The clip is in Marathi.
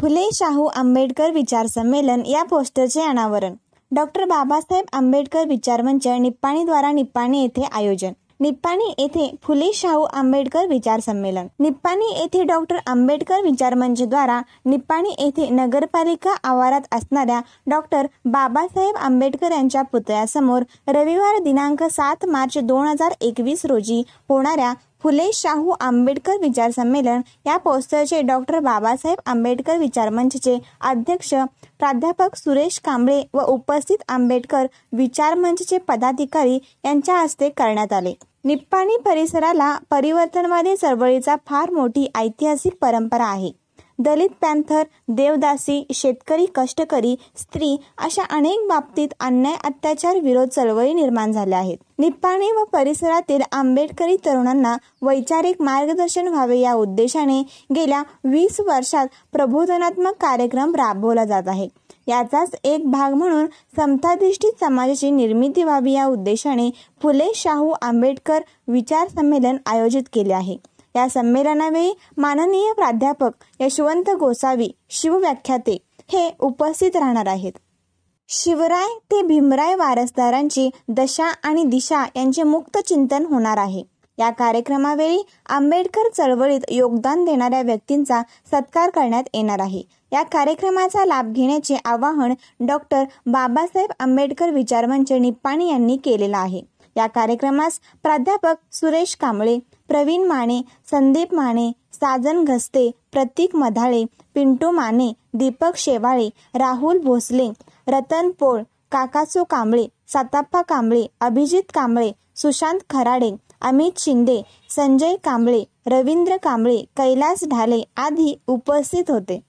फुले शाहू आंबेडकर विचार संमेलन या पोस्टरचे अनावरण डॉक्टर बाबासाहेब आंबेडकर विचारमंच निप्पाणीद्वारा निप्पाणी येथे आयोजन निप्पाणी येथे फुले शाहू आंबेडकर विचार संमेलन निप्पाणी येथे डॉक्टर आंबेडकर विचार द्वारा निप्पाणी येथे नगरपालिका आवारात असणाऱ्या डॉक्टर बाबासाहेब आंबेडकर यांच्या पुतळ्यासमोर रविवार दिनांक सात मार्च दोन हजार एकवीस रोजी होणाऱ्या फुले शाहू आंबेडकर विचार संमेलन या पोस्टरचे डॉक्टर बाबासाहेब आंबेडकर विचार मंचचे अध्यक्ष प्राध्यापक सुरेश कांबळे व उपस्थित आंबेडकर विचार मंचचे पदाधिकारी यांच्या हस्ते करण्यात आले निप्पाणी परिसराला परिवर्तनवादी चळवळीचा फार मोठी ऐतिहासिक परंपरा आहे दलित पॅन्थर देवदासी शेतकरी कष्टकरी स्त्री अशा अनेक बाबतीत अन्याय अत्याचार विरोध चळवळी निर्माण झाल्या आहेत निप्पाणे व परिसरातील आंबेडकरी तरुणांना वैचारिक मार्गदर्शन व्हावे या उद्देशाने गेल्या वीस वर्षात प्रबोधनात्मक कार्यक्रम राबवला जात आहे याचाच एक भाग म्हणून समताधिष्ठित समाजाची निर्मिती व्हावी या उद्देशाने फुले शाहू आंबेडकर विचार संमेलन आयोजित केले आहे या संमेलनावेळी माननीय प्राध्यापक यशवंत गोसावी शिवव्याख्याते हे उपस्थित राहणार आहेत शिवराय ते भीमराय वारसदारांची दशा आणि दिशा यांचे मुक्त चिंतन होणार आहे या कार्यक्रमावेळी आंबेडकर चळवळीत योगदान देणाऱ्या व्यक्तींचा सत्कार करण्यात येणार आहे या कार्यक्रमाचा लाभ घेण्याचे आवाहन डॉक्टर बाबासाहेब आंबेडकर विचारमंच निप्पाणी यांनी केलेलं आहे या कार्यक्रमास प्राध्यापक सुरेश कांबळे प्रवीण माने संदीप माने साजन घस्ते प्रतीक मधाळे पिंटू माने दीपक शेवाळे राहुल भोसले रतन पोळ काकासो कांबळे साताप्पा कांबळे अभिजित कांबळे सुशांत खराडे अमित शिंदे संजय कांबळे रवींद्र कांबळे कैलास ढाले आदी उपस्थित होते